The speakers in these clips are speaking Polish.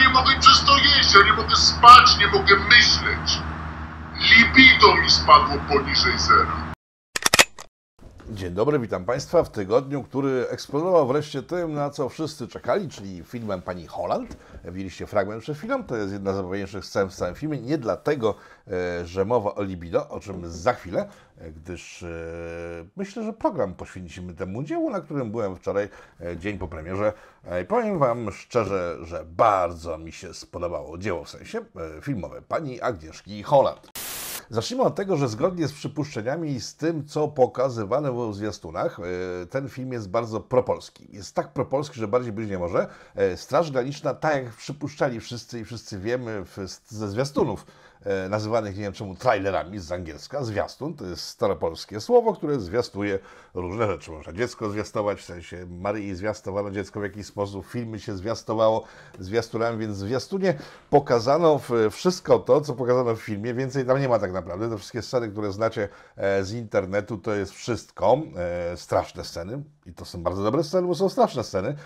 nie mogę przez to jeść, ja nie mogę spać, nie mogę myśleć. Libido mi spadło poniżej zera. Dzień dobry, witam Państwa w tygodniu, który eksplodował wreszcie tym, na co wszyscy czekali, czyli filmem pani Holland. Widzieliście fragment przed chwilą, to jest jedna z najważniejszych scen w całym filmie. Nie dlatego, e, że mowa o libido, o czym za chwilę, e, gdyż e, myślę, że program poświęcimy temu dziełu, na którym byłem wczoraj, dzień po premierze. I powiem Wam szczerze, że bardzo mi się spodobało dzieło, w sensie filmowe pani Agnieszki Holland. Zacznijmy od tego, że zgodnie z przypuszczeniami i z tym, co pokazywane było w zwiastunach, e, ten film jest bardzo propolski. Jest tak propolski, że bardziej być nie może. E, Straż Graniczna, tak jak przypuszczali wszyscy i wszyscy wiemy ze zwiastunów, E, nazywanych nie wiem czemu trailerami z angielska, zwiastun, to jest staropolskie słowo, które zwiastuje różne rzeczy. Można dziecko zwiastować, w sensie Maryi zwiastowano dziecko w jakiś sposób, filmy się zwiastowało zwiastunami, więc w zwiastunie pokazano wszystko to, co pokazano w filmie, więcej tam nie ma tak naprawdę. Te wszystkie sceny, które znacie e, z internetu, to jest wszystko. E, straszne sceny i to są bardzo dobre sceny, bo są straszne sceny,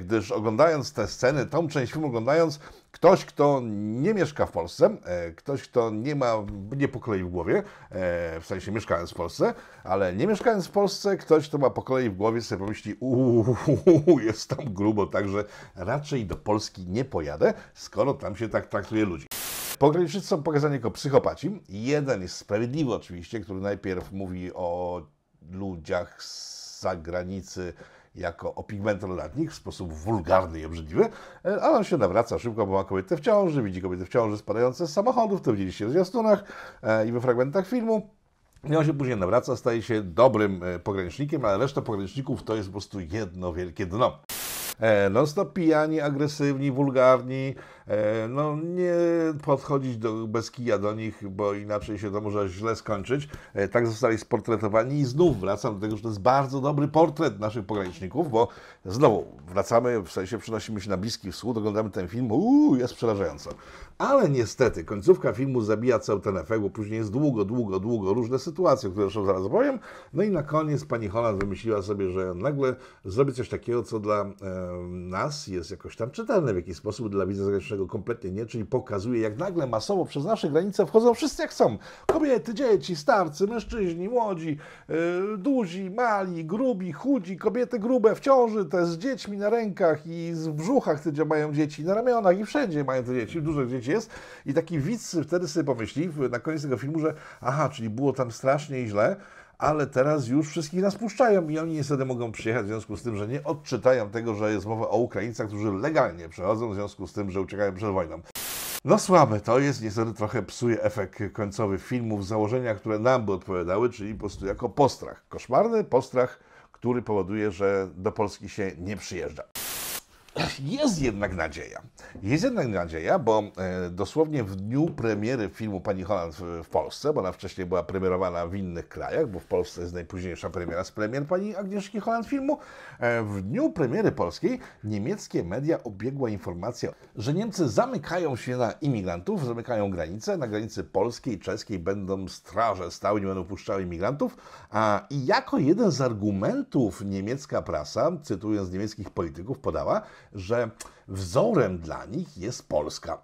gdyż oglądając te sceny, tą część filmu oglądając, Ktoś, kto nie mieszka w Polsce, e, ktoś, kto nie ma, nie po kolei w głowie, e, w sensie mieszkając w Polsce, ale nie mieszkając w Polsce, ktoś, kto ma po kolei w głowie, sobie pomyśli, uuu, jest tam grubo, także raczej do Polski nie pojadę, skoro tam się tak traktuje ludzi. Pograniczycy są pokazani jako psychopaci. Jeden jest sprawiedliwy oczywiście, który najpierw mówi o ludziach z zagranicy, jako opigmentolatnik w sposób wulgarny i obrzydliwy, ale on się nawraca szybko, bo ma kobietę w ciąży, widzi kobiety w ciąży spadające z samochodów, to widzieliście w zwiastunach e, i we fragmentach filmu. I on się później nawraca, staje się dobrym e, pogranicznikiem, ale reszta pograniczników to jest po prostu jedno wielkie dno. E, Non-stop pijani, agresywni, wulgarni, E, no nie podchodzić do, bez kija do nich, bo inaczej się to może źle skończyć. E, tak zostali sportretowani i znów wracam do tego, że to jest bardzo dobry portret naszych pograniczników, bo znowu wracamy, w sensie przenosimy się na Bliski Wschód, oglądamy ten film, uuu, jest przerażająco. Ale niestety końcówka filmu zabija cały ten efekt, bo później jest długo, długo, długo różne sytuacje, które zresztą zaraz opowiem. No i na koniec pani Holland wymyśliła sobie, że nagle zrobi coś takiego, co dla e, nas jest jakoś tam czytelne w jakiś sposób, dla widza zagranicznego czego kompletnie nie, czyli pokazuje, jak nagle masowo przez nasze granice wchodzą wszyscy jak są. Kobiety, dzieci, starcy, mężczyźni, młodzi, yy, duzi, mali, grubi, chudzi, kobiety grube w ciąży, te z dziećmi na rękach i w brzuchach te mają dzieci, na ramionach i wszędzie mają te dzieci, dużo dzieci jest. I taki widz wtedy sobie pomyśli na koniec tego filmu, że aha, czyli było tam strasznie źle, ale teraz już wszystkich nas puszczają i oni niestety mogą przyjechać w związku z tym, że nie odczytają tego, że jest mowa o Ukraińcach, którzy legalnie przechodzą w związku z tym, że uciekają przed wojną. No słabe to jest, niestety trochę psuje efekt końcowy filmów, założenia, które nam by odpowiadały, czyli po prostu jako postrach. Koszmarny postrach, który powoduje, że do Polski się nie przyjeżdża. Jest jednak nadzieja. Jest jednak nadzieja, bo e, dosłownie w dniu premiery filmu Pani Holland w Polsce, bo ona wcześniej była premierowana w innych krajach, bo w Polsce jest najpóźniejsza premiera z premier Pani Agnieszki Holland filmu, e, w dniu premiery polskiej niemieckie media obiegła informacja, że Niemcy zamykają się na imigrantów, zamykają granice, na granicy polskiej, czeskiej będą straże stały, nie będą puszczały imigrantów, a i jako jeden z argumentów niemiecka prasa, cytując niemieckich polityków, podała, że wzorem dla nich jest Polska.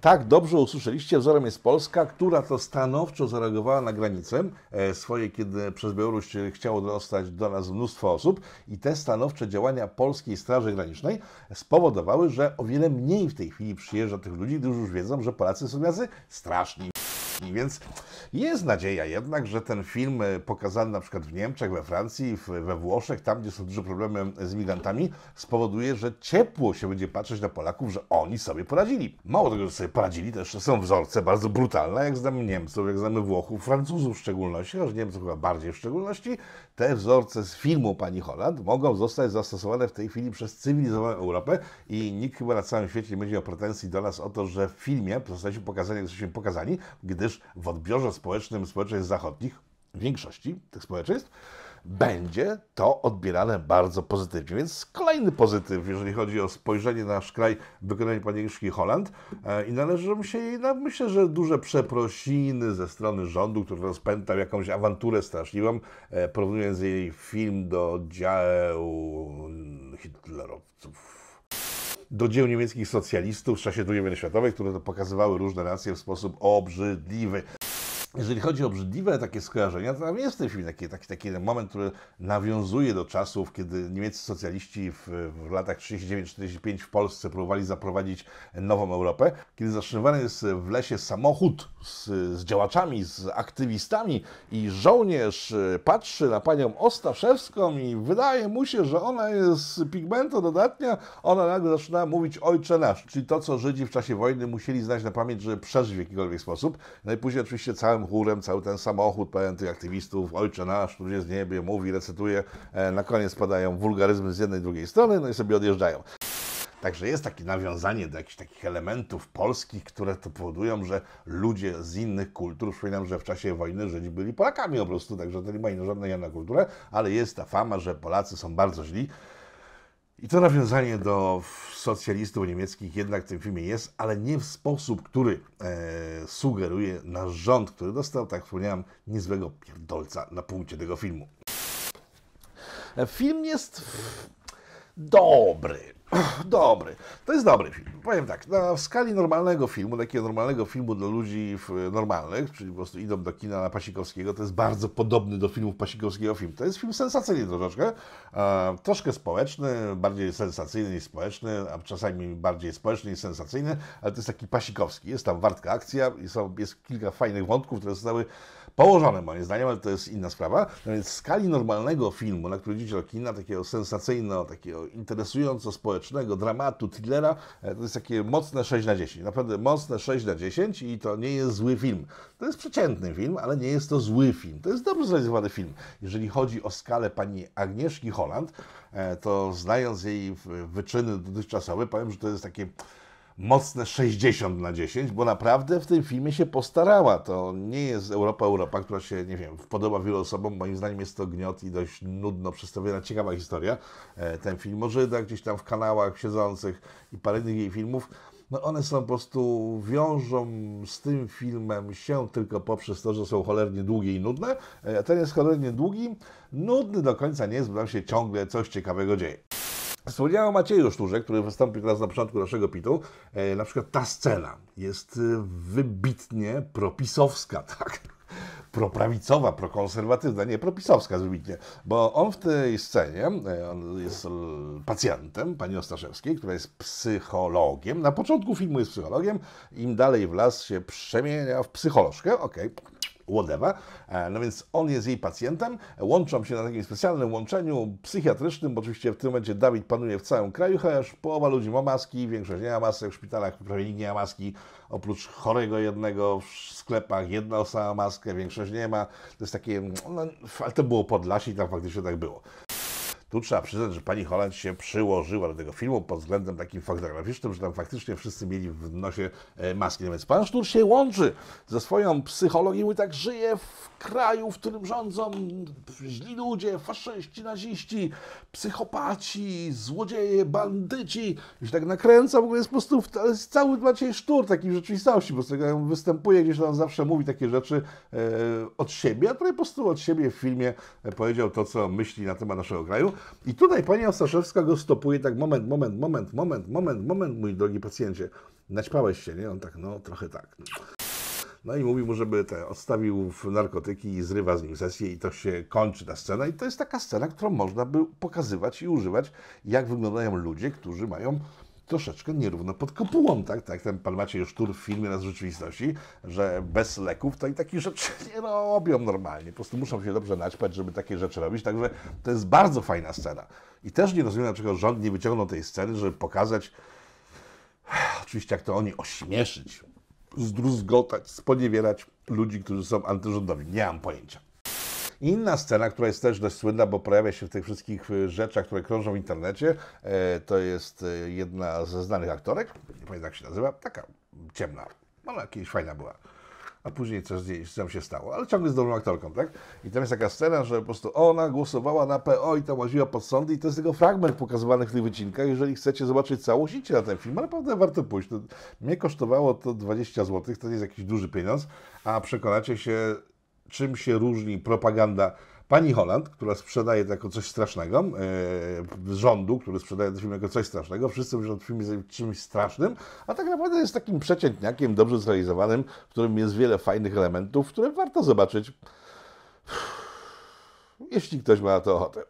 Tak, dobrze usłyszeliście, wzorem jest Polska, która to stanowczo zareagowała na granicę e, swoje, kiedy przez Białoruś chciało dostać do nas mnóstwo osób i te stanowcze działania Polskiej Straży Granicznej spowodowały, że o wiele mniej w tej chwili przyjeżdża tych ludzi, gdyż już wiedzą, że Polacy są jacy straszni kuchni, więc jest nadzieja jednak, że ten film e, pokazany na przykład w Niemczech, we Francji, we Włoszech, tam gdzie są duże problemy z migrantami, spowoduje, że ciepło się będzie patrzeć na Polaków, że oni sobie poradzili. Mało tego, że sobie poradzili, to jeszcze są wzorce bardzo brutalne, jak znamy Niemców, jak znamy Włochów, Francuzów w szczególności, aż Niemców chyba bardziej w szczególności, te wzorce z filmu pani Holland mogą zostać zastosowane w tej chwili przez cywilizowaną Europę i nikt chyba na całym świecie nie będzie miał pretensji do nas o to, że w filmie zostaliśmy pokazani, jesteśmy pokazani, gdyż w odbiorze społecznym społeczeństw zachodnich, większości tych społeczeństw, będzie to odbierane bardzo pozytywnie. Więc kolejny pozytyw, jeżeli chodzi o spojrzenie na nasz kraj, wykonanie pani Agnieszki Holland e, i należą się jej, myślę, że duże przeprosiny ze strony rządu, który rozpętał jakąś awanturę straszliwą, e, porównując jej film do dzieł hitlerowców do dzieł niemieckich socjalistów w czasie II wojny światowej, które to pokazywały różne racje w sposób obrzydliwy jeżeli chodzi o obrzydliwe takie skojarzenia, to tam jest w tym filmie taki, taki, taki moment, który nawiązuje do czasów, kiedy niemieccy socjaliści w, w latach 39-45 w Polsce próbowali zaprowadzić nową Europę, kiedy zatrzymywany jest w lesie samochód z, z działaczami, z aktywistami i żołnierz e, patrzy na panią Ostaszewską i wydaje mu się, że ona jest pigmento dodatnia, ona nagle zaczyna mówić ojcze nasz, czyli to, co Żydzi w czasie wojny musieli znać na pamięć, żeby przeżyć w jakikolwiek sposób. No i później oczywiście całym chórem, chórem cały ten samochód pełen tych aktywistów, ojcze nasz, który jest niebie, mówi, recytuje, e, na koniec padają wulgaryzmy z jednej drugiej strony, no i sobie odjeżdżają. Także jest takie nawiązanie do jakichś takich elementów polskich, które to powodują, że ludzie z innych kultur, przypominam, że w czasie wojny Żydzi byli Polakami po prostu, także to nie ma żadnej na kultury ale jest ta fama, że Polacy są bardzo źli, i to nawiązanie do socjalistów niemieckich jednak w tym filmie jest, ale nie w sposób, który e, sugeruje nasz rząd, który dostał, tak wspomniałem, niezłego pierdolca na punkcie tego filmu. E, film jest dobry. Dobry. To jest dobry film. Powiem tak, na skali normalnego filmu, takiego normalnego filmu dla ludzi normalnych, czyli po prostu idą do kina na Pasikowskiego, to jest bardzo podobny do filmów Pasikowskiego film. To jest film sensacyjny troszeczkę, troszkę społeczny, bardziej sensacyjny niż społeczny, a czasami bardziej społeczny niż sensacyjny, ale to jest taki Pasikowski. Jest tam wartka akcja i są, jest kilka fajnych wątków, które zostały położone moim zdaniem, ale to jest inna sprawa. Natomiast w skali normalnego filmu, na który do kina, takiego sensacyjnego, takiego interesująco społecznego, dramatu, thrillera, e, to jest takie mocne 6 na 10. Naprawdę mocne 6 na 10 i to nie jest zły film. To jest przeciętny film, ale nie jest to zły film. To jest dobrze zrealizowany film. Jeżeli chodzi o skalę pani Agnieszki Holland, e, to znając jej wyczyny dotychczasowe, powiem, że to jest takie mocne 60 na 10, bo naprawdę w tym filmie się postarała. To nie jest Europa Europa, która się, nie wiem, podoba wielu osobom. Moim zdaniem jest to gniot i dość nudno przedstawiona, ciekawa historia. E, ten film Morzyda gdzieś tam w kanałach siedzących i parę innych jej filmów. No one są po prostu, wiążą z tym filmem się tylko poprzez to, że są cholernie długie i nudne. E, ten jest cholernie długi, nudny do końca nie jest, bo tam się ciągle coś ciekawego dzieje. Wspomniałem o Macieju Szturze, który wystąpił teraz na początku naszego pitu. E, na przykład ta scena jest e, wybitnie propisowska, tak? Proprawicowa, prokonserwatywna, nie propisowska wybitnie, bo on w tej scenie, e, on jest pacjentem pani Ostaszewskiej, która jest psychologiem. Na początku filmu jest psychologiem, im dalej w las się przemienia w psycholożkę, okej, okay whatever. E, no więc on jest jej pacjentem, łączą się na takim specjalnym łączeniu psychiatrycznym, bo oczywiście w tym momencie Dawid panuje w całym kraju, chociaż połowa ludzi ma maski, większość nie ma masek, w szpitalach prawie nikt nie ma maski, oprócz chorego jednego w sklepach, jedna osoba ma maskę, większość nie ma. To jest takie, no, ale to było pod i tam faktycznie tak było. Tu trzeba przyznać, że pani Holland się przyłożyła do tego filmu pod względem takim faktograficznym, że tam faktycznie wszyscy mieli w nosie e, maski. No więc pan Sztur się łączy ze swoją psychologią i tak żyje w kraju, w którym rządzą źli ludzie, faszyści, naziści, psychopaci, złodzieje, bandyci. I się tak nakręca, w ogóle jest po prostu jest cały Maciej Sztur taki w rzeczywistości, bo z tego występuje gdzieś tam zawsze mówi takie rzeczy e, od siebie, a tutaj po prostu od siebie w filmie e, powiedział to, co myśli na temat naszego kraju. I tutaj pani Ostaszewska go stopuje tak, moment, moment, moment, moment, moment, moment, mój drogi pacjencie. Naćpałeś się, nie? On tak, no trochę tak. No i mówi mu, żeby te, odstawił narkotyki i zrywa z nim sesję i to się kończy ta scena. I to jest taka scena, którą można by pokazywać i używać, jak wyglądają ludzie, którzy mają troszeczkę nierówno pod kopułą, tak? tak ten pan Maciej Sztur w filmie na rzeczywistości, że bez leków to i takich rzeczy nie robią normalnie. Po prostu muszą się dobrze naćpać, żeby takie rzeczy robić. Także to jest bardzo fajna scena. I też nie rozumiem, dlaczego rząd nie wyciągnął tej sceny, żeby pokazać, oczywiście jak to oni ośmieszyć, zdruzgotać, sponiewierać ludzi, którzy są antyrządowi. Nie mam pojęcia. Inna scena, która jest też dość słynna, bo pojawia się w tych wszystkich y, rzeczach, które krążą w internecie, e, to jest e, jedna ze znanych aktorek, nie pamiętam jak się nazywa, taka ciemna, ona jakaś fajna była a później coś z tam się stało, ale ciągle z dobrą aktorką, tak? I tam jest taka scena, że po prostu ona głosowała na PO i tam łaziła pod sądy i to jest tylko fragment pokazywany w tych wycinkach. Jeżeli chcecie zobaczyć całość, idźcie na ten film, ale naprawdę warto pójść. To, mnie kosztowało to 20 zł, to nie jest jakiś duży pieniądz, a przekonacie się, czym się różni propaganda pani Holland, która sprzedaje to jako coś strasznego, yy, rządu, który sprzedaje ten film jako coś strasznego, wszyscy mówią, że ten film jest czymś strasznym, a tak naprawdę jest takim przeciętniakiem, dobrze zrealizowanym, w którym jest wiele fajnych elementów, które warto zobaczyć, jeśli ktoś ma na to ochotę.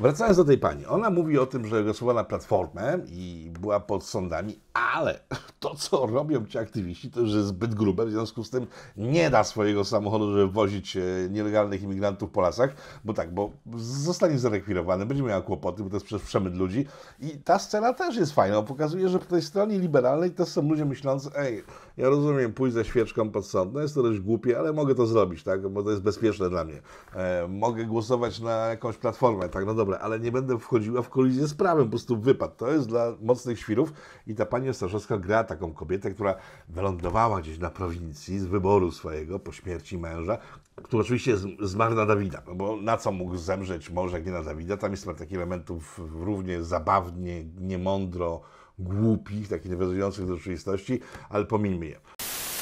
Wracając do tej pani, ona mówi o tym, że głosowała na platformę i była pod sądami, ale to, co robią ci aktywiści, to że jest zbyt grube, w związku z tym nie da swojego samochodu, żeby wozić e, nielegalnych imigrantów po lasach, bo tak, bo zostanie zarekwirowany, będzie miała kłopoty, bo to jest przecież przemyt ludzi. I ta scena też jest fajna, pokazuje, że po tej stronie liberalnej to są ludzie myślący, ej, ja rozumiem, pójść ze świeczką pod sąd, no jest to dość głupie, ale mogę to zrobić, tak, bo to jest bezpieczne dla mnie. E, mogę głosować na jakąś platformę, tak, no dobra, ale nie będę wchodziła w kolizję z prawem, po prostu wypad. To jest dla mocnych świrów i ta pani Ostaszowska gra taką kobietę, która wylądowała gdzieś na prowincji z wyboru swojego po śmierci męża, który oczywiście zmarł na Dawida, no bo na co mógł zemrzeć może, jak nie na Dawida, tam jest takich elementów równie zabawnie, niemądro, głupich, takich niewiązujących do rzeczywistości, ale pomijmy je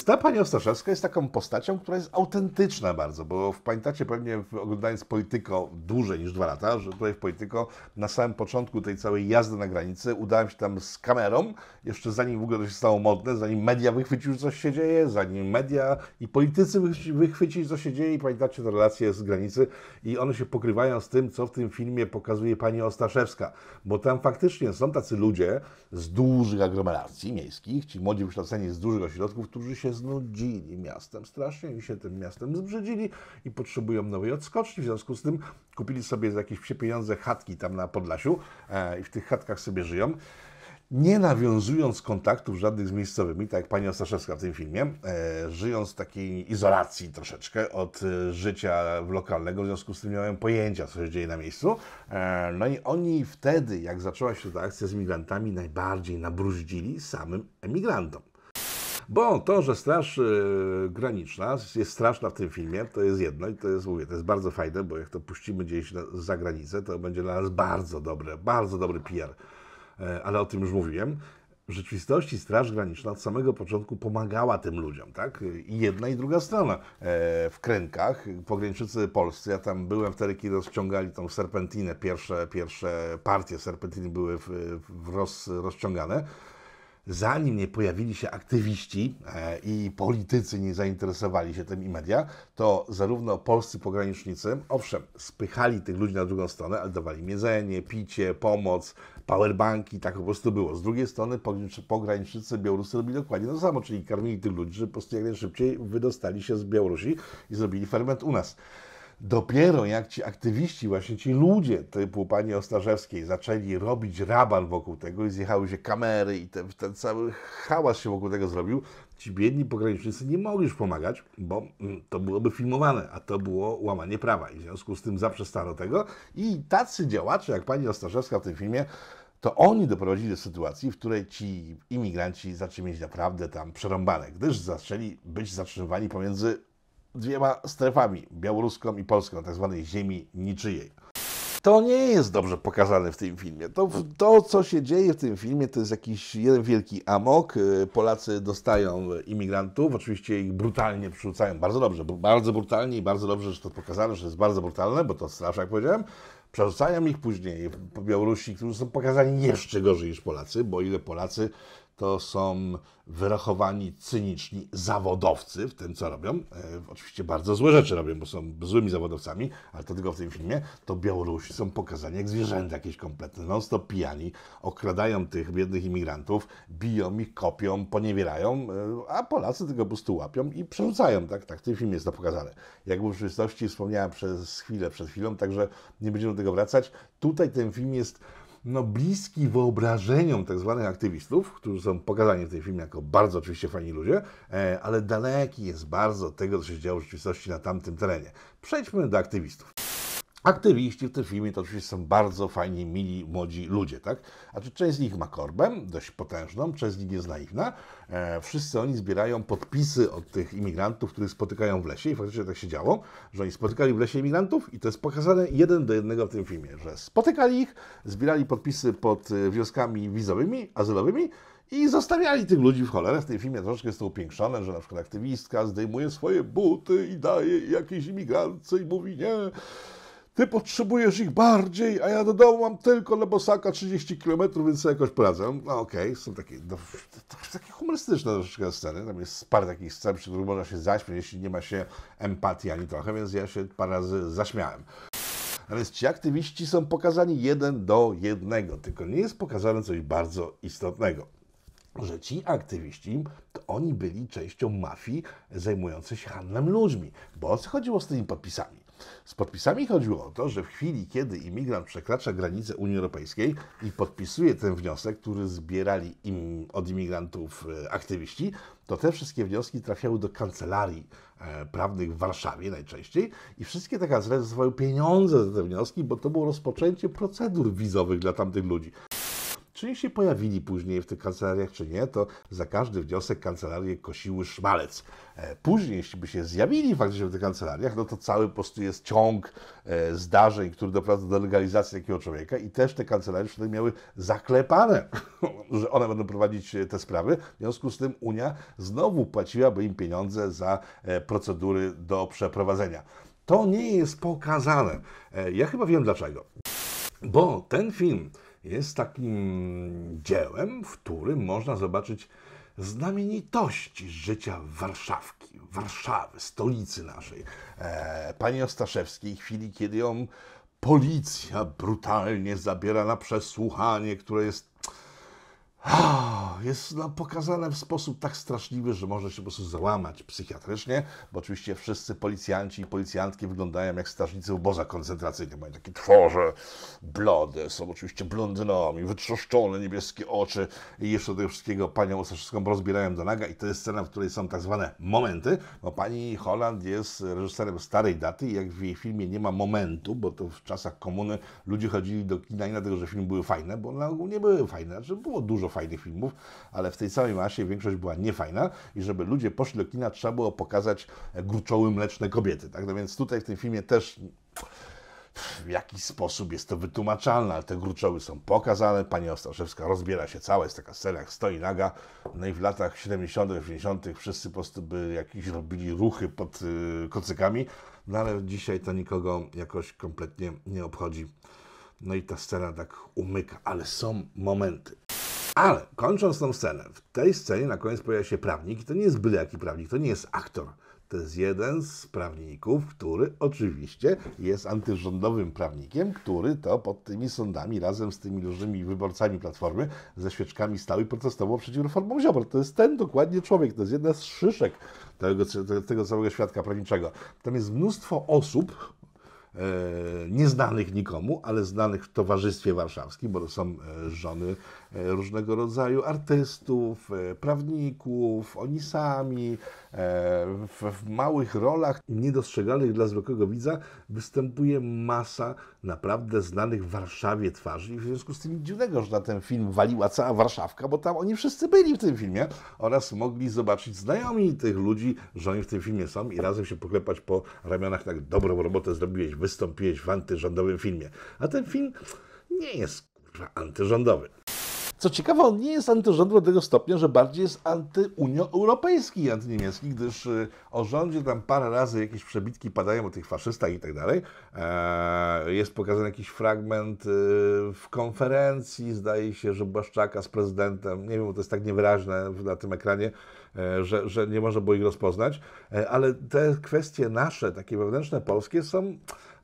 ta pani Ostaszewska jest taką postacią, która jest autentyczna bardzo, bo pamiętacie pewnie oglądając Polityko dłużej niż dwa lata, że tutaj w Polityko na samym początku tej całej jazdy na granicy udałem się tam z kamerą, jeszcze zanim w ogóle to się stało modne, zanim media wychwyciły, co się dzieje, zanim media i politycy wychwycili, co się dzieje i pamiętacie te relacje z granicy i one się pokrywają z tym, co w tym filmie pokazuje pani Ostaszewska, bo tam faktycznie są tacy ludzie z dużych aglomeracji miejskich, ci młodzi wykształceni z dużych ośrodków, którzy się znudzili miastem, strasznie mi się tym miastem zbrzydzili i potrzebują nowej odskoczni, w związku z tym kupili sobie za jakieś psie pieniądze chatki tam na Podlasiu e, i w tych chatkach sobie żyją nie nawiązując kontaktów żadnych z miejscowymi, tak jak pani Ostaszewska w tym filmie, e, żyjąc w takiej izolacji troszeczkę od e, życia lokalnego, w związku z tym nie mają pojęcia, co się dzieje na miejscu. E, no i oni wtedy, jak zaczęła się ta akcja z migrantami, najbardziej nabruździli samym emigrantom. Bo to, że Straż e, Graniczna jest straszna w tym filmie, to jest jedno i to jest, mówię, to jest bardzo fajne, bo jak to puścimy gdzieś na, za granicę, to będzie dla nas bardzo dobre, bardzo dobry PR. E, ale o tym już mówiłem. W rzeczywistości Straż Graniczna od samego początku pomagała tym ludziom, tak? I jedna i druga strona. E, w Kręgach, pograniczycy polscy, ja tam byłem wtedy, kiedy rozciągali tą serpentinę, pierwsze, pierwsze partie serpentiny były w, w roz, rozciągane zanim nie pojawili się aktywiści e, i politycy nie zainteresowali się tym i media, to zarówno polscy pogranicznicy, owszem, spychali tych ludzi na drugą stronę, ale dawali jedzenie, picie, pomoc, powerbanki, tak po prostu było. Z drugiej strony pogranicznicy Białorusi robili dokładnie to samo, czyli karmili tych ludzi, żeby po prostu jak najszybciej wydostali się z Białorusi i zrobili ferment u nas. Dopiero jak ci aktywiści, właśnie ci ludzie typu pani Ostarzewskiej zaczęli robić raban wokół tego i zjechały się kamery i ten, ten cały hałas się wokół tego zrobił, ci biedni pogranicznicy nie mogli już pomagać, bo mm, to byłoby filmowane, a to było łamanie prawa. I w związku z tym zaprzestano tego i tacy działacze jak pani Ostarzewska w tym filmie to oni doprowadzili do sytuacji, w której ci imigranci zaczęli mieć naprawdę tam przerąbane, gdyż zaczęli być zatrzymywani pomiędzy dwiema strefami, białoruską i polską, tak zwanej ziemi niczyjej. To nie jest dobrze pokazane w tym filmie. To, to, co się dzieje w tym filmie, to jest jakiś jeden wielki amok. Y, Polacy dostają y, imigrantów, oczywiście ich brutalnie przerzucają. Bardzo dobrze, bardzo brutalnie i bardzo dobrze, że to pokazano, że jest bardzo brutalne, bo to strasznie, jak powiedziałem. Przerzucają ich później Białorusi, którzy są pokazani jeszcze gorzej niż Polacy, bo ile Polacy to są wyrachowani, cyniczni zawodowcy w tym, co robią. E, oczywiście bardzo złe rzeczy robią, bo są złymi zawodowcami, ale to tylko w tym filmie. To Białorusi są pokazani jak zwierzęta jakieś kompletne, non-stop pijani, okradają tych biednych imigrantów, biją ich, kopią, poniewierają, e, a Polacy tylko po prostu łapią i przerzucają. Tak, tak, w tym filmie jest to pokazane. Jak w rzeczywistości wspomniałem przez chwilę, przed chwilą, także nie będziemy do tego wracać. Tutaj ten film jest no, bliski wyobrażeniom tak zwanych aktywistów, którzy są pokazani w tym filmie jako bardzo oczywiście fajni ludzie, e, ale daleki jest bardzo tego, co się działo w rzeczywistości na tamtym terenie. Przejdźmy do aktywistów. Aktywiści w tym filmie to oczywiście są bardzo fajni, mili, młodzi ludzie, tak? A czy część z nich ma korbę, dość potężną, część z nich jest naiwna. E, wszyscy oni zbierają podpisy od tych imigrantów, których spotykają w lesie i faktycznie tak się działo, że oni spotykali w lesie imigrantów i to jest pokazane jeden do jednego w tym filmie, że spotykali ich, zbierali podpisy pod e, wioskami wizowymi, azylowymi i zostawiali tych ludzi w cholerę. W tym filmie troszeczkę jest to upiększone, że na przykład aktywistka zdejmuje swoje buty i daje jakiejś imigrantce i mówi nie ty potrzebujesz ich bardziej, a ja do domu mam tylko Lebosaka 30 km, więc sobie jakoś poradzę. No, no okej, okay, są takie, no, takie humorystyczne troszeczkę sceny. Tam jest parę takich scen, przy których można się zaśmiać, jeśli nie ma się empatii ani trochę, więc ja się parę razy zaśmiałem. więc ci aktywiści są pokazani jeden do jednego, tylko nie jest pokazane coś bardzo istotnego. Że ci aktywiści, to oni byli częścią mafii zajmującej się handlem ludźmi. Bo o co chodziło z tymi podpisami? Z podpisami chodziło o to, że w chwili, kiedy imigrant przekracza granicę Unii Europejskiej i podpisuje ten wniosek, który zbierali im od imigrantów e, aktywiści, to te wszystkie wnioski trafiały do kancelarii e, prawnych w Warszawie najczęściej i wszystkie te kancelarie dostawały pieniądze za te wnioski, bo to było rozpoczęcie procedur wizowych dla tamtych ludzi. Czy oni się pojawili później w tych kancelariach, czy nie, to za każdy wniosek kancelarie kosiły szmalec. E, później, jeśli by się zjawili faktycznie w tych kancelariach, no to cały po prostu jest ciąg e, zdarzeń, który doprowadza do legalizacji takiego człowieka i też te kancelarie wtedy miały zaklepane, że one będą prowadzić e, te sprawy. W związku z tym Unia znowu płaciłaby im pieniądze za procedury do przeprowadzenia. To nie jest pokazane. Ja chyba wiem dlaczego. Bo ten film jest takim dziełem, w którym można zobaczyć znamienitości życia Warszawki, Warszawy, stolicy naszej. E, pani Ostaszewskiej, chwili, kiedy ją policja brutalnie zabiera na przesłuchanie, które jest jest pokazane w sposób tak straszliwy, że można się po prostu załamać psychiatrycznie, bo oczywiście wszyscy policjanci i policjantki wyglądają jak strażnicy uboza koncentracyjnego. Mają takie tworze, blody, są oczywiście blondynami, wytrzeszczone niebieskie oczy i jeszcze do tego wszystkiego panią Ostrzewską rozbierają do naga i to jest scena, w której są tak zwane momenty, bo pani Holland jest reżyserem starej daty i jak w jej filmie nie ma momentu, bo to w czasach komuny ludzie chodzili do kina nie dlatego, że filmy były fajne, bo na ogół nie były fajne, znaczy było dużo fajnych filmów, ale w tej całej masie większość była niefajna i żeby ludzie poszli do kina, trzeba było pokazać e, gruczoły mleczne kobiety. Tak? No więc tutaj w tym filmie też w jakiś sposób jest to wytłumaczalne, ale te gruczoły są pokazane. Pani Ostaszewska rozbiera się cała, jest taka scena, jak stoi naga. No i w latach 70., 80. wszyscy po prostu by jakieś robili ruchy pod yy, kocykami, no ale dzisiaj to nikogo jakoś kompletnie nie obchodzi. No i ta scena tak umyka, ale są momenty. Ale kończąc tą scenę, w tej scenie na koniec pojawia się prawnik i to nie jest byle jaki prawnik, to nie jest aktor. To jest jeden z prawników, który oczywiście jest antyrządowym prawnikiem, który to pod tymi sądami razem z tymi różnymi wyborcami Platformy ze świeczkami stał i protestował przeciw reformom Ziobro. To jest ten dokładnie człowiek, to jest jedna z szyszek tego, tego całego świadka prawniczego. Tam jest mnóstwo osób, e, nieznanych nikomu, ale znanych w Towarzystwie Warszawskim, bo to są e, żony E, różnego rodzaju artystów, e, prawników, oni sami e, w, małych rolach niedostrzegalnych dla zwykłego widza występuje masa naprawdę znanych w Warszawie twarzy i w związku z tym nic dziwnego, że na ten film waliła cała Warszawka, bo tam oni wszyscy byli w tym filmie oraz mogli zobaczyć znajomi tych ludzi, że oni w tym filmie są i razem się poklepać po ramionach tak dobrą robotę zrobiłeś, wystąpiłeś w antyrządowym filmie. A ten film nie jest kurwa antyrządowy. Co ciekawe, on nie jest antyrządem do tego stopnia, że bardziej jest antyunioeuropejski i antyniemiecki, gdyż y, o rządzie tam parę razy jakieś przebitki padają o tych faszystach i tak dalej. E, jest pokazany jakiś fragment y, w konferencji, zdaje się, że Błaszczaka z prezydentem, nie wiem, bo to jest tak niewyraźne na tym ekranie, E, że, że nie można było ich rozpoznać, e, ale te kwestie nasze, takie wewnętrzne, polskie są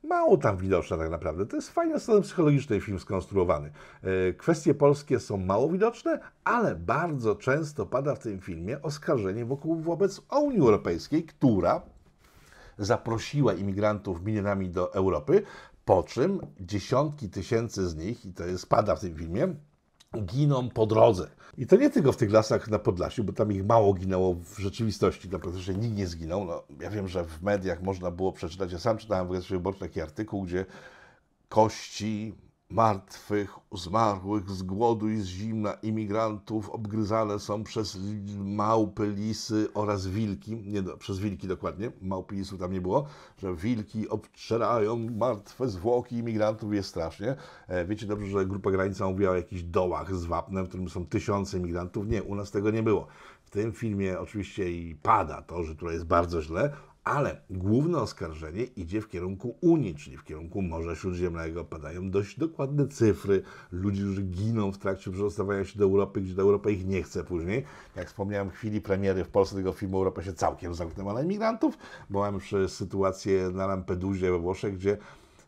mało tam widoczne tak naprawdę. To jest fajny stan psychologiczny film skonstruowany. E, kwestie polskie są mało widoczne, ale bardzo często pada w tym filmie oskarżenie wokół wobec Unii Europejskiej, która zaprosiła imigrantów milionami do Europy, po czym dziesiątki tysięcy z nich, i to jest pada w tym filmie, giną po drodze. I to nie tylko w tych lasach na Podlasiu, bo tam ich mało ginęło w rzeczywistości, no praktycznie nikt nie zginął. No, ja wiem, że w mediach można było przeczytać, ja sam czytałem w okresie wyborczym taki artykuł, gdzie kości, Martwych, zmarłych z głodu i z zimna imigrantów obgryzane są przez małpy, lisy oraz wilki. Nie, no, przez wilki dokładnie, małpy, lisów tam nie było, że wilki obczerają martwe zwłoki imigrantów jest strasznie. E, wiecie dobrze, że Grupa Granica mówiła o jakichś dołach z wapnem, w którym są tysiące imigrantów. Nie, u nas tego nie było. W tym filmie oczywiście i pada to, że tutaj jest bardzo źle, ale główne oskarżenie idzie w kierunku Unii, czyli w kierunku Morza Śródziemnego. Padają dość dokładne cyfry ludzi, którzy giną w trakcie przedostawania się do Europy, gdzie do Europy ich nie chce później. Jak wspomniałem w chwili premiery w Polsce tego filmu, Europa się całkiem zamknęła na imigrantów, bo mamy sytuację na Lampedusie we Włoszech, gdzie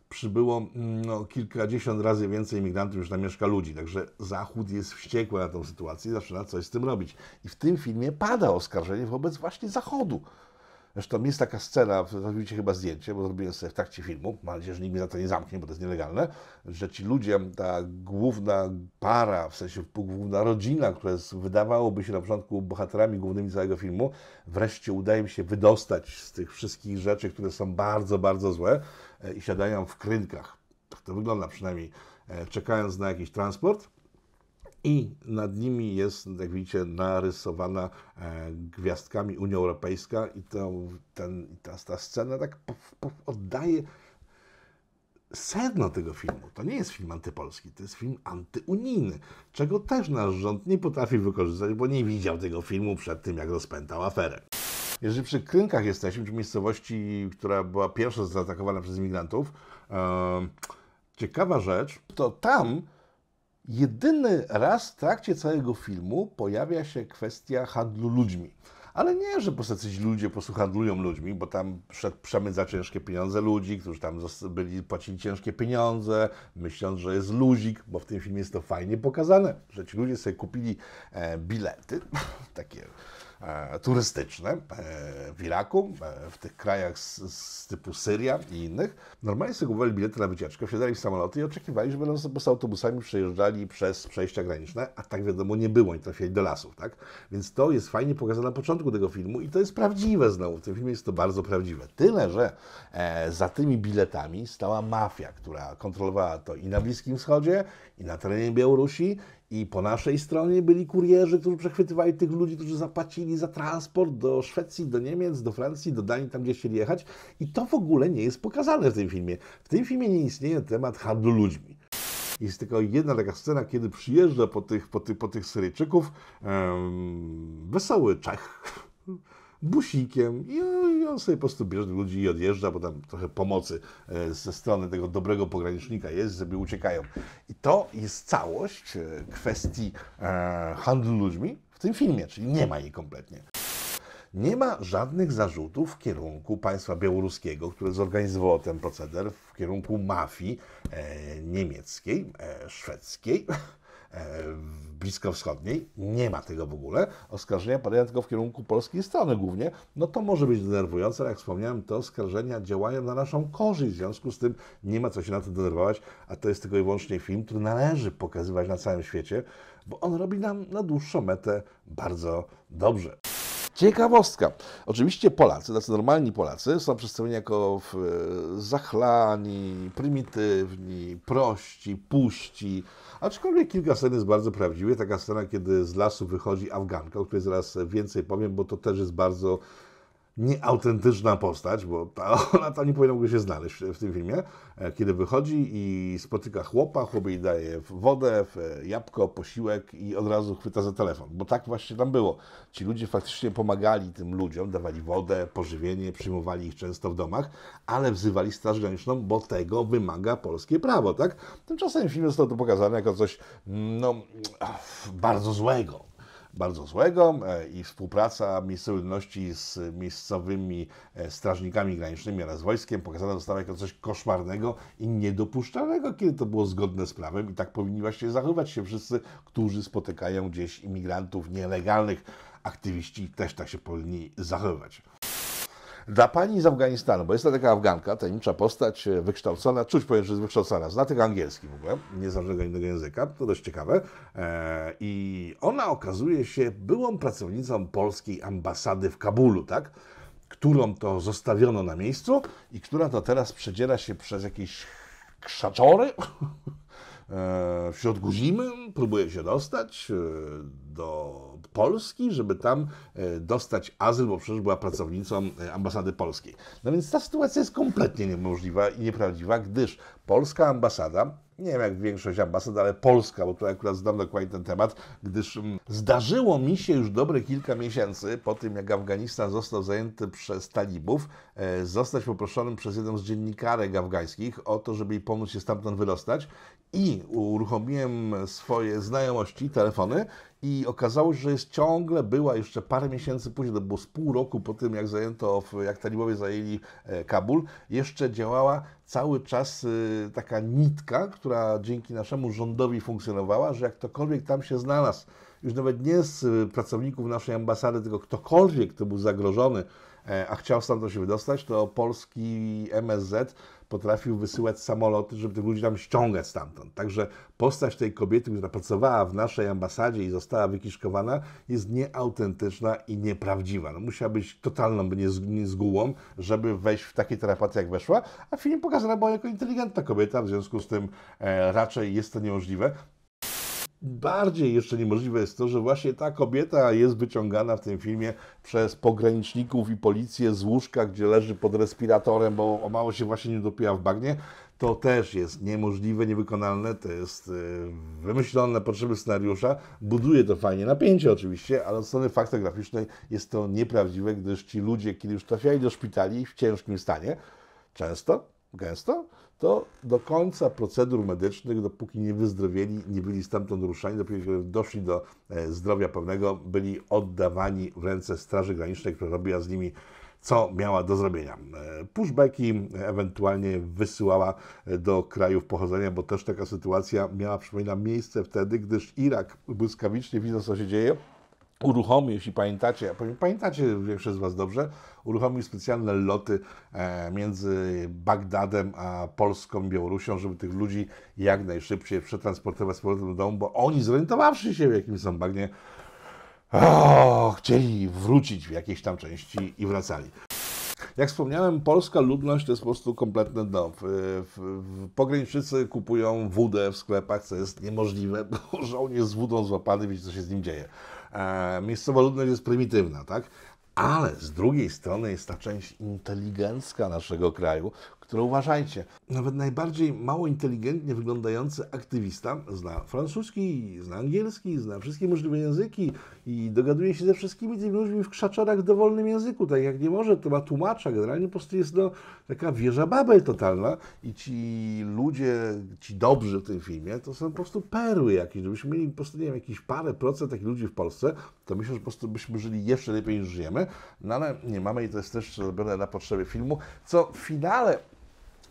przybyło mm, no, kilkadziesiąt razy więcej imigrantów niż tam mieszka ludzi. Także Zachód jest wściekły na tą sytuację i zaczyna coś z tym robić. I w tym filmie pada oskarżenie wobec właśnie Zachodu. Zresztą jest taka scena, zrobicie chyba zdjęcie, bo zrobiłem sobie w trakcie filmu, mam nadzieję, że nikt mnie za to nie zamknie, bo to jest nielegalne, że ci ludzie, ta główna para, w sensie główna rodzina, która jest, wydawałoby się na początku bohaterami głównymi całego filmu, wreszcie udaje mi się wydostać z tych wszystkich rzeczy, które są bardzo, bardzo złe e, i siadają w krynkach. Tak to wygląda przynajmniej, e, czekając na jakiś transport i nad nimi jest, jak widzicie, narysowana e, gwiazdkami Unia Europejska i to, ten, ta, ta scena tak oddaje sedno tego filmu. To nie jest film antypolski, to jest film antyunijny, czego też nasz rząd nie potrafi wykorzystać, bo nie widział tego filmu przed tym, jak rozpętał aferę. Jeżeli przy Krynkach jesteśmy, czy miejscowości, która była pierwsza zaatakowana przez imigrantów, e, ciekawa rzecz, to tam Jedyny raz w trakcie całego filmu pojawia się kwestia handlu ludźmi. Ale nie, że po prostu ludzie po prostu handlują ludźmi, bo tam przemyt za ciężkie pieniądze ludzi, którzy tam byli, płacili ciężkie pieniądze, myśląc, że jest luzik, bo w tym filmie jest to fajnie pokazane, że ci ludzie sobie kupili e, bilety, takie E, turystyczne e, w Iraku, e, w tych krajach z, z typu Syria i innych, normalnie sobie kupowali bilety na wycieczkę, wsiadali w samoloty i oczekiwali, że będą z autobusami przejeżdżali przez przejścia graniczne, a tak wiadomo nie było, nie trafiali do lasów, tak? Więc to jest fajnie pokazane na początku tego filmu i to jest prawdziwe znowu, w tym filmie jest to bardzo prawdziwe. Tyle, że za tymi biletami stała mafia, która kontrolowała to i na Bliskim Wschodzie, i na terenie Białorusi, i po naszej stronie byli kurierzy, którzy przechwytywali tych ludzi, którzy zapłacili za transport do Szwecji, do Niemiec, do Francji, do Danii, tam gdzie chcieli jechać. I to w ogóle nie jest pokazane w tym filmie. W tym filmie nie istnieje temat handlu ludźmi. Jest tylko jedna taka scena, kiedy przyjeżdża po tych, po tych, po tych Syryjczyków um, wesoły Czech busikiem i, on sobie po prostu bierze ludzi i odjeżdża, bo tam trochę pomocy e, ze strony tego dobrego pogranicznika jest, żeby uciekają. I to jest całość e, kwestii e, handlu ludźmi w tym filmie, czyli nie ma jej kompletnie nie ma żadnych zarzutów w kierunku państwa białoruskiego, które zorganizowało ten proceder, w kierunku mafii e, niemieckiej, e, szwedzkiej, E, bliskowschodniej, nie ma tego w ogóle, oskarżenia padają tylko w kierunku polskiej strony głównie, no to może być denerwujące, ale jak wspomniałem, te oskarżenia działają na naszą korzyść, w związku z tym nie ma co się na to denerwować, a to jest tylko i wyłącznie film, który należy pokazywać na całym świecie, bo on robi nam na dłuższą metę bardzo dobrze. Ciekawostka. Oczywiście Polacy, tacy normalni Polacy, są przedstawieni jako e, zachlani, prymitywni, prości, puści, Aczkolwiek kilka scen jest bardzo prawdziwe, Taka scena, kiedy z lasu wychodzi Afganka, o której zaraz więcej powiem, bo to też jest bardzo nieautentyczna postać, bo ta, ona tam nie powinna w się znaleźć w, w, tym filmie, e, kiedy wychodzi i spotyka chłopa, chłop jej daje wodę, e, jabłko, posiłek i od razu chwyta za telefon, bo tak właśnie tam było. Ci ludzie faktycznie pomagali tym ludziom, dawali wodę, pożywienie, przyjmowali ich często w domach, ale wzywali Straż Graniczną, bo tego wymaga polskie prawo, tak? Tymczasem film został to pokazany jako coś, no, mm, bardzo złego, bardzo złego e, i współpraca miejscowości z miejscowymi e, strażnikami granicznymi oraz wojskiem pokazana została jako coś koszmarnego i niedopuszczalnego, kiedy to było zgodne z prawem i tak powinni właśnie zachowywać się wszyscy, którzy spotykają gdzieś imigrantów nielegalnych. Aktywiści też tak się powinni zachowywać. Dla pani z Afganistanu, bo jest to taka Afganka, tajemnicza postać, e, wykształcona, czuć powiem, że jest wykształcona, zna tylko angielski w ogóle, nie zna żadnego innego języka, to dość ciekawe. E, I ona okazuje się byłą pracownicą polskiej ambasady w Kabulu, tak? którą to zostawiono na miejscu i która to teraz przedziela się przez jakieś krzaczory, E, w środku zimy próbuje się dostać e, do Polski, żeby tam e, dostać azyl, bo przecież była pracownicą ambasady polskiej. No więc ta sytuacja jest kompletnie niemożliwa i nieprawdziwa, gdyż polska ambasada nie wiem jak większość ambasad, ale Polska, bo tu akurat znam dokładnie ten temat, gdyż mm, zdarzyło mi się już dobre kilka miesięcy po tym, jak Afganistan został zajęty przez talibów, zostać poproszonym przez jedną z dziennikarek afgańskich o to, żeby jej pomóc się stamtąd wydostać i uruchomiłem swoje znajomości, telefony i okazało się, że jest ciągle była jeszcze parę miesięcy później, to było z pół roku po tym, jak zajęto, jak talibowie zajęli e, Kabul, jeszcze działała cały czas y, taka nitka, która dzięki naszemu rządowi funkcjonowała, że jak ktokolwiek tam się znalazł, już nawet nie z y, pracowników naszej ambasady, tylko ktokolwiek, kto był zagrożony, e, a chciał stamtąd się wydostać, to polski MSZ potrafił wysyłać samoloty, żeby tych ludzi tam ściągać stamtąd. Także postać tej kobiety, która pracowała w naszej ambasadzie i została wykiszkowana, jest nieautentyczna i nieprawdziwa. No, musiała być totalną zgułą, żeby wejść w takie terapatie, jak weszła, a film pokazana była jako inteligentna kobieta, w związku z tym e, raczej jest to niemożliwe bardziej jeszcze niemożliwe jest to, że właśnie ta kobieta jest wyciągana w tym filmie przez pograniczników i policję z łóżka, gdzie leży pod respiratorem, bo o mało się właśnie nie dopiła w bagnie. To też jest niemożliwe, niewykonalne, to jest y, wymyślone na potrzeby scenariusza. Buduje to fajnie napięcie oczywiście, ale od strony faktograficznej jest to nieprawdziwe, gdyż ci ludzie, kiedy już trafiali do szpitali w ciężkim stanie, często, gęsto, to do końca procedur medycznych, dopóki nie wyzdrowieli, nie byli stamtąd ruszani, dopóki doszli do e, zdrowia pewnego, byli oddawani w ręce Straży Granicznej, która robiła z nimi co miała do zrobienia. E, pushbacki ewentualnie wysyłała e, do krajów pochodzenia, bo też taka sytuacja miała, przypomina, miejsce wtedy, gdyż Irak błyskawicznie widział, co się dzieje, uruchomił, jeśli pamiętacie, pamiętacie większość z Was dobrze, uruchomił specjalne loty e, między Bagdadem a Polską, Białorusią, żeby tych ludzi jak najszybciej przetransportować z powrotem do domu, bo oni zorientowawszy się, w jakim są bagnie, o, chcieli wrócić w jakiejś tam części i wracali. Jak wspomniałem, polska ludność to jest po prostu kompletny dom. Pograniczycy kupują wódę w sklepach, co jest niemożliwe, bo żołnierz z wódą złapany, wiecie co się z nim dzieje. E, miejscowa ludność jest prymitywna, tak? Ale z drugiej strony jest ta część inteligencka naszego kraju, które uważajcie. Nawet najbardziej mało inteligentnie wyglądający aktywista zna francuski, zna angielski, zna wszystkie możliwe języki i dogaduje się ze wszystkimi tymi ludźmi w krzaczorach w dowolnym języku. Tak jak nie może, to ma tłumacza. Generalnie po prostu jest to taka wieża babel totalna i ci ludzie, ci dobrzy w tym filmie, to są po prostu perły jakieś. Gdybyśmy mieli po prostu, nie wiem, jakieś parę procent takich ludzi w Polsce, to myślę, że po prostu byśmy żyli jeszcze lepiej niż żyjemy, no ale nie mamy i to jest też robione na potrzeby filmu, co w finale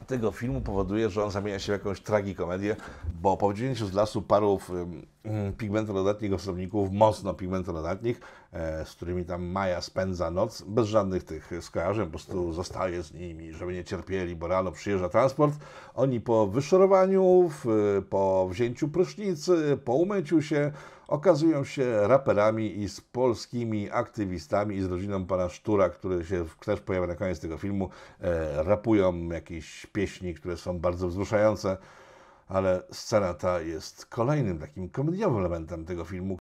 tego filmu powoduje, że on zamienia się w jakąś tragikomedię, bo po wzięciu z lasu parów um, mhm, pigmentorodatnich osobników, mocno pigmentorodatnich, e, z którymi tam Maja spędza noc, bez żadnych tych skojarzeń, po prostu zostaje z nimi, żeby nie cierpieli, bo rano przyjeżdża transport. Oni po wyszorowaniu, w, po wzięciu prysznicy, po umyciu się, okazują się raperami i z polskimi aktywistami i z rodziną pana Sztura, który się też pojawia na koniec tego filmu. E, rapują jakieś pieśni, które są bardzo wzruszające ale scena ta jest kolejnym takim komediowym elementem tego filmu.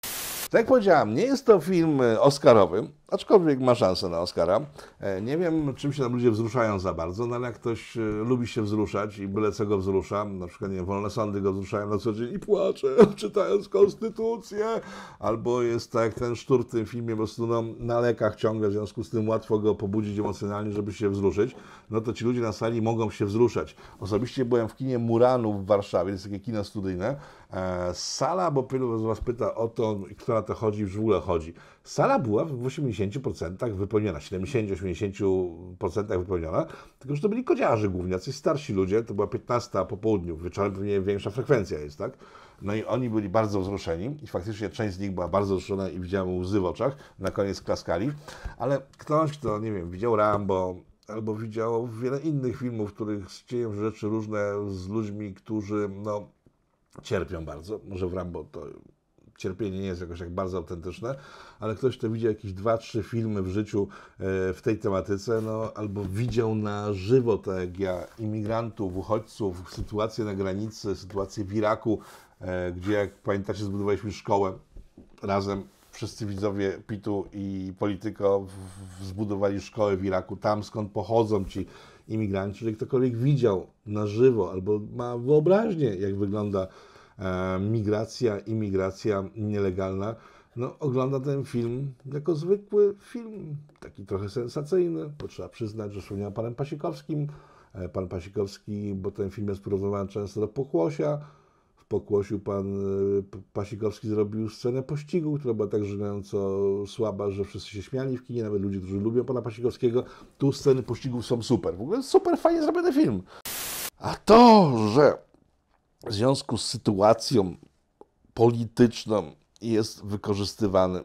Tak jak powiedziałem, nie jest to film e, Oscarowy, aczkolwiek ma szansę na Oscara. E, nie wiem, czym się tam ludzie wzruszają za bardzo, no ale jak ktoś e, lubi się wzruszać i byle co go wzrusza, na przykład nie wiem, wolne sądy go wzruszają na co dzień i płacze, czytając konstytucję, albo jest tak ten sztur w tym filmie, po prostu no, na lekach ciągle, w związku z tym łatwo go pobudzić emocjonalnie, żeby się wzruszyć, no to ci ludzie na sali mogą się wzruszać. Osobiście byłem w kinie Muranu w Warszawie, Warszawie, jest takie kino studyjne. E, sala, bo wielu z Was pyta o to, która to chodzi, w ogóle chodzi. Sala była w 80% wypełniona, 70-80% wypełniona, tylko że to byli kodziarzy głównie, jacyś starsi ludzie, to była 15 po południu, wieczorem pewnie większa frekwencja jest, tak? No i oni byli bardzo wzruszeni i faktycznie część z nich była bardzo wzruszona i widziałem łzy w oczach, na koniec klaskali, ale ktoś, kto, nie wiem, widział Rambo, albo widziało wiele innych filmów, w których dzieją się rzeczy różne z ludźmi, którzy no, cierpią bardzo. Może w Rambo to cierpienie nie jest jakoś tak bardzo autentyczne, ale ktoś, kto widział jakieś dwa, trzy filmy w życiu e, w tej tematyce, no, albo widział na żywo, tak jak ja, imigrantów, uchodźców, sytuację na granicy, sytuację w Iraku, e, gdzie, jak pamiętacie, zbudowaliśmy szkołę razem wszyscy widzowie Pitu i Polityko zbudowali szkoły w Iraku, tam skąd pochodzą ci imigranci. Jeżeli ktokolwiek widział na żywo albo ma wyobraźnię, jak wygląda e, migracja, imigracja nielegalna, no, ogląda ten film jako zwykły film, taki trochę sensacyjny, bo trzeba przyznać, że wspomniałem panem Pasikowskim. E, pan Pasikowski, bo ten film jest porównywany często do Pochłosia, Pokłosił pan y, Pasikowski zrobił scenę pościgu, która była tak żenująco słaba, że wszyscy się śmiali w kinie, nawet ludzie, którzy lubią pana Pasikowskiego. Tu sceny pościgów są super. W ogóle super fajnie zrobiony film. A to, że w związku z sytuacją polityczną jest wykorzystywany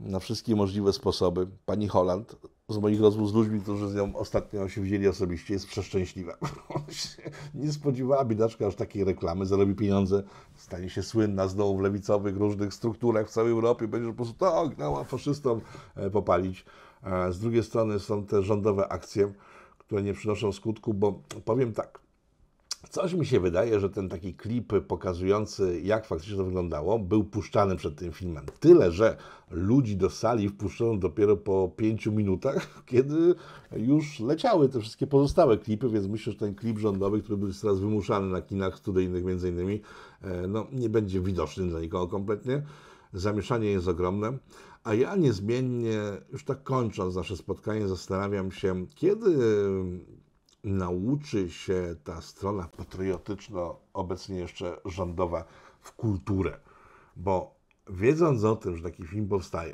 na wszystkie możliwe sposoby. Pani Holland z moich rozmów z ludźmi, którzy z nią ostatnio się wzięli osobiście, jest przeszczęśliwa. Nie spodziewała biedaczka aż takiej reklamy, zarobi pieniądze, stanie się słynna znowu w lewicowych różnych strukturach w całej Europie, będzie po prostu to gnała faszystom e, popalić. E, z drugiej strony są te rządowe akcje, które nie przynoszą skutku, bo powiem tak, Coś mi się wydaje, że ten taki klip pokazujący, jak faktycznie to wyglądało, był puszczany przed tym filmem. Tyle, że ludzi do sali wpuszczono dopiero po pięciu minutach, kiedy już leciały te wszystkie pozostałe klipy, więc myślę, że ten klip rządowy, który był teraz wymuszany na kinach studyjnych między innymi, e, no, nie będzie widoczny dla nikogo kompletnie. Zamieszanie jest ogromne. A ja niezmiennie, już tak kończąc nasze spotkanie, zastanawiam się, kiedy nauczy się ta strona patriotyczna, obecnie jeszcze rządowa, w kulturę. Bo wiedząc o tym, że taki film powstaje,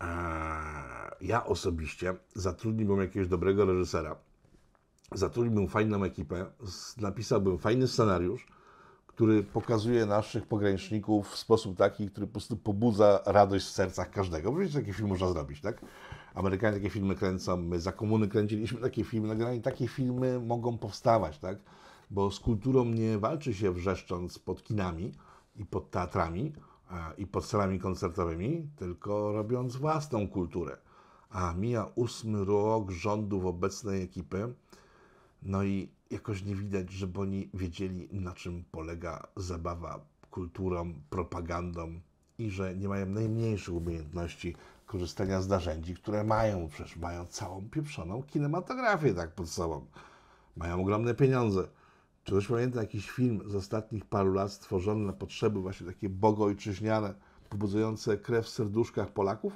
e, ja osobiście zatrudniłbym jakiegoś dobrego reżysera, zatrudniłbym fajną ekipę, napisałbym fajny scenariusz, który pokazuje naszych pograniczników w sposób taki, który po prostu pobudza radość w sercach każdego. Bo taki film można zrobić, tak? Amerykanie takie filmy kręcą, my za komuny kręciliśmy takie filmy, generalnie takie filmy mogą powstawać, tak? Bo z kulturą nie walczy się wrzeszcząc pod kinami i pod teatrami e, i pod salami koncertowymi, tylko robiąc własną kulturę. A mija ósmy rok rządów obecnej ekipy, no i jakoś nie widać, żeby oni wiedzieli, na czym polega zabawa kulturą, propagandą i że nie mają najmniejszych umiejętności korzystania z narzędzi, które mają, przecież mają całą pieprzoną kinematografię tak pod sobą. Mają ogromne pieniądze. Czy ktoś pamięta jakiś film z ostatnich paru lat stworzony na potrzeby właśnie takie bogoojczyźniane, pobudzające krew w serduszkach Polaków?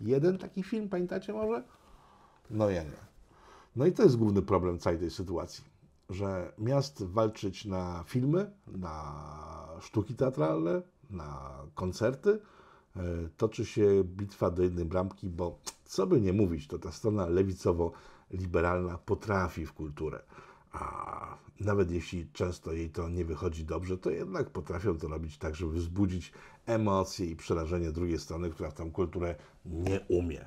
Jeden taki film, pamiętacie może? No ja nie. No i to jest główny problem całej tej sytuacji, że miast walczyć na filmy, na sztuki teatralne, na koncerty, E, toczy się bitwa do jednej bramki, bo co by nie mówić, to ta strona lewicowo-liberalna potrafi w kulturę. A nawet jeśli często jej to nie wychodzi dobrze, to jednak potrafią to robić tak, żeby wzbudzić emocje i przerażenie drugiej strony, która w tą kulturę nie umie.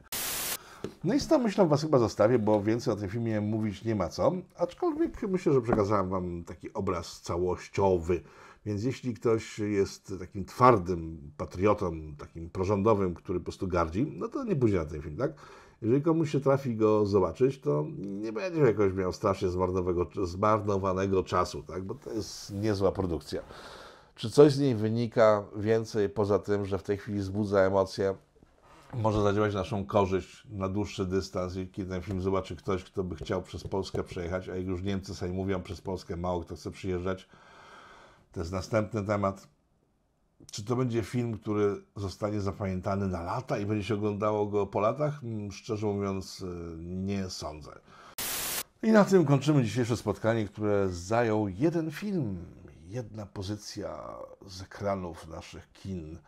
No i z tą myślą Was chyba zostawię, bo więcej o tym filmie mówić nie ma co. Aczkolwiek myślę, że przekazałem Wam taki obraz całościowy więc jeśli ktoś jest takim twardym patriotą, takim prorządowym, który po prostu gardzi, no to nie pójdzie na ten film, tak? Jeżeli komuś się trafi go zobaczyć, to nie będzie jakoś miał strasznie zmarnowanego czasu, tak? Bo to jest niezła produkcja. Czy coś z niej wynika więcej poza tym, że w tej chwili wzbudza emocje, może zadziałać naszą korzyść na dłuższy dystans kiedy ten film zobaczy ktoś, kto by chciał przez Polskę przejechać, a jak już Niemcy sobie mówią przez Polskę, mało kto chce przyjeżdżać, to jest następny temat. Czy to będzie film, który zostanie zapamiętany na lata i będzie się oglądało go po latach? Mm, szczerze mówiąc, y, nie sądzę. I na tym kończymy dzisiejsze spotkanie, które zajął jeden film, jedna pozycja z ekranów naszych kin,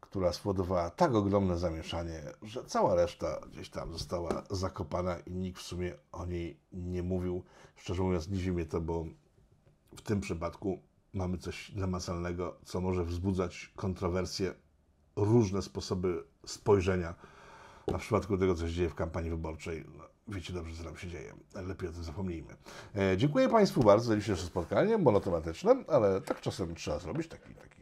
która spowodowała tak ogromne zamieszanie, że cała reszta gdzieś tam została zakopana i nikt w sumie o niej nie mówił. Szczerze mówiąc, dziwi mnie to, bo w tym przypadku mamy coś namacalnego, co może wzbudzać kontrowersje, różne sposoby spojrzenia. Na przypadku tego, co się dzieje w kampanii wyborczej, no, wiecie dobrze, co nam się dzieje. Lepiej o tym zapomnijmy. E, dziękuję Państwu bardzo za dzisiejsze spotkanie, monotematyczne, ale tak czasem trzeba zrobić taki, taki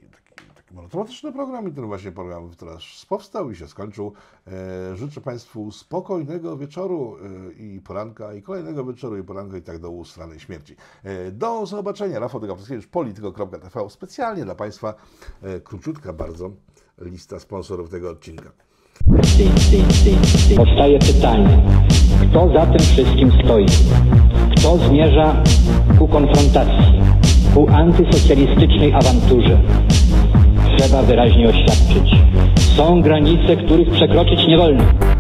monotematyczny program i ten właśnie program teraz powstał i się skończył. E, życzę Państwu spokojnego wieczoru e, i poranka, i kolejnego wieczoru i poranka i tak do ustranej śmierci. E, do zobaczenia. Rafał Degawrowskiewicz, polityko.tv. Specjalnie dla Państwa króciutka bardzo lista sponsorów tego odcinka. Powstaje pytanie, kto za tym wszystkim stoi? Kto zmierza ku konfrontacji, ku antysocjalistycznej awanturze? trzeba wyraźnie oświadczyć. Są granice, których przekroczyć nie wolno.